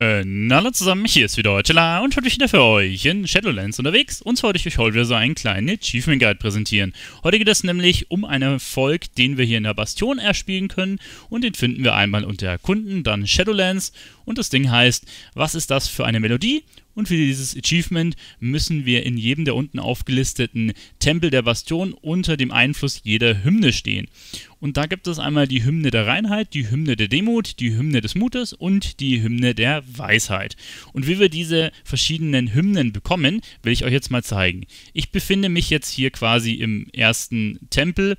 Und hallo zusammen, hier ist wieder Eutela und heute wieder für euch in Shadowlands unterwegs. Und zwar wollte ich euch heute wieder so einen kleinen Achievement Guide präsentieren. Heute geht es nämlich um einen Erfolg, den wir hier in der Bastion erspielen können und den finden wir einmal unter Kunden, dann Shadowlands und das Ding heißt, was ist das für eine Melodie und für dieses Achievement müssen wir in jedem der unten aufgelisteten Tempel der Bastion unter dem Einfluss jeder Hymne stehen. Und da gibt es einmal die Hymne der Reinheit, die Hymne der Demut, die Hymne des Mutes und die Hymne der Weisheit. Und wie wir diese verschiedenen Hymnen bekommen, will ich euch jetzt mal zeigen. Ich befinde mich jetzt hier quasi im ersten Tempel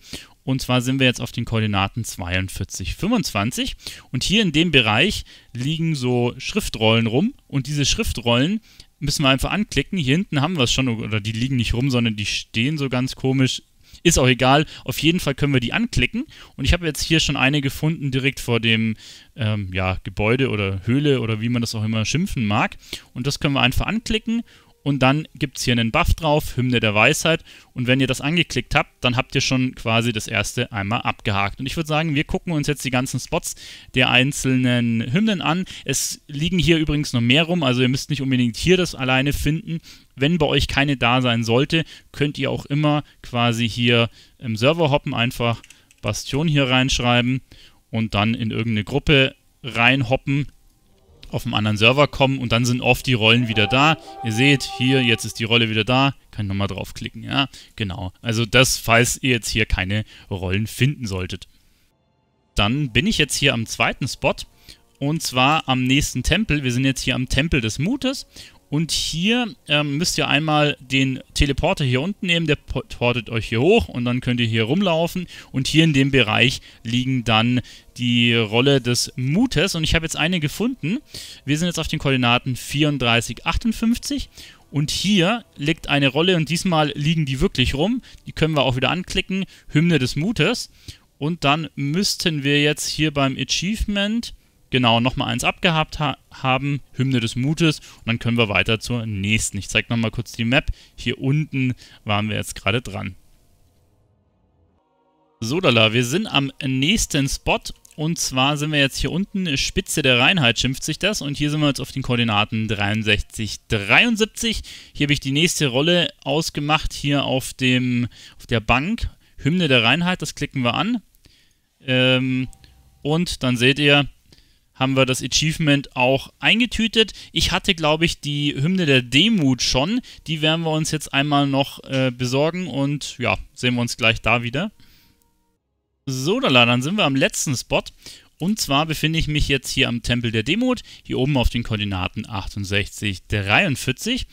und zwar sind wir jetzt auf den Koordinaten 42, 25. Und hier in dem Bereich liegen so Schriftrollen rum. Und diese Schriftrollen müssen wir einfach anklicken. Hier hinten haben wir es schon, oder die liegen nicht rum, sondern die stehen so ganz komisch. Ist auch egal. Auf jeden Fall können wir die anklicken. Und ich habe jetzt hier schon eine gefunden, direkt vor dem ähm, ja, Gebäude oder Höhle oder wie man das auch immer schimpfen mag. Und das können wir einfach anklicken und dann gibt es hier einen Buff drauf, Hymne der Weisheit. Und wenn ihr das angeklickt habt, dann habt ihr schon quasi das erste einmal abgehakt. Und ich würde sagen, wir gucken uns jetzt die ganzen Spots der einzelnen Hymnen an. Es liegen hier übrigens noch mehr rum, also ihr müsst nicht unbedingt hier das alleine finden. Wenn bei euch keine da sein sollte, könnt ihr auch immer quasi hier im Server hoppen, einfach Bastion hier reinschreiben und dann in irgendeine Gruppe reinhoppen auf dem anderen Server kommen und dann sind oft die Rollen wieder da. Ihr seht, hier, jetzt ist die Rolle wieder da. Kann ich nochmal draufklicken, ja, genau. Also das, falls ihr jetzt hier keine Rollen finden solltet. Dann bin ich jetzt hier am zweiten Spot und zwar am nächsten Tempel. Wir sind jetzt hier am Tempel des Mutes und hier ähm, müsst ihr einmal den Teleporter hier unten nehmen, der portet euch hier hoch und dann könnt ihr hier rumlaufen. Und hier in dem Bereich liegen dann die Rolle des Mutes. Und ich habe jetzt eine gefunden. Wir sind jetzt auf den Koordinaten 34, 58. Und hier liegt eine Rolle und diesmal liegen die wirklich rum. Die können wir auch wieder anklicken. Hymne des Mutes. Und dann müssten wir jetzt hier beim Achievement genau nochmal eins abgehabt ha haben, Hymne des Mutes und dann können wir weiter zur nächsten. Ich zeige nochmal kurz die Map. Hier unten waren wir jetzt gerade dran. So, Dala, wir sind am nächsten Spot und zwar sind wir jetzt hier unten, Spitze der Reinheit schimpft sich das. Und hier sind wir jetzt auf den Koordinaten 63, 73. Hier habe ich die nächste Rolle ausgemacht, hier auf, dem, auf der Bank. Hymne der Reinheit, das klicken wir an. Ähm, und dann seht ihr, haben wir das Achievement auch eingetütet. Ich hatte, glaube ich, die Hymne der Demut schon. Die werden wir uns jetzt einmal noch äh, besorgen und ja, sehen wir uns gleich da wieder. So, dann sind wir am letzten Spot. Und zwar befinde ich mich jetzt hier am Tempel der Demut, hier oben auf den Koordinaten 68, 43.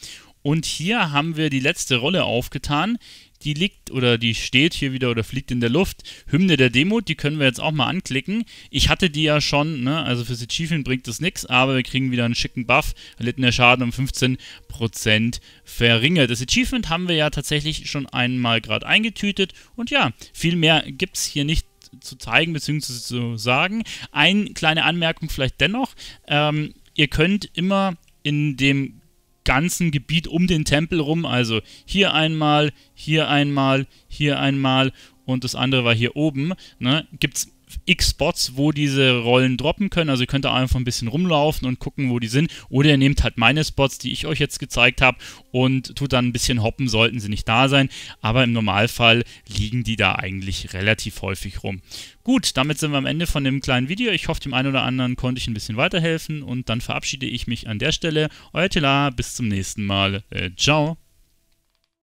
Und hier haben wir die letzte Rolle aufgetan. Die liegt oder die steht hier wieder oder fliegt in der Luft. Hymne der Demut, die können wir jetzt auch mal anklicken. Ich hatte die ja schon, ne? also fürs Achievement bringt das nichts, aber wir kriegen wieder einen schicken Buff. Erlitten der Schaden um 15% verringert. Das Achievement haben wir ja tatsächlich schon einmal gerade eingetütet. Und ja, viel mehr gibt es hier nicht zu zeigen bzw. zu sagen. Eine kleine Anmerkung vielleicht dennoch. Ähm, ihr könnt immer in dem ganzen Gebiet um den Tempel rum. Also hier einmal, hier einmal, hier einmal und das andere war hier oben. Ne? Gibt es x Spots, wo diese Rollen droppen können. Also ihr könnt da einfach ein bisschen rumlaufen und gucken, wo die sind. Oder ihr nehmt halt meine Spots, die ich euch jetzt gezeigt habe und tut dann ein bisschen hoppen, sollten sie nicht da sein. Aber im Normalfall liegen die da eigentlich relativ häufig rum. Gut, damit sind wir am Ende von dem kleinen Video. Ich hoffe, dem einen oder anderen konnte ich ein bisschen weiterhelfen und dann verabschiede ich mich an der Stelle. Euer Tela, bis zum nächsten Mal. Äh, ciao.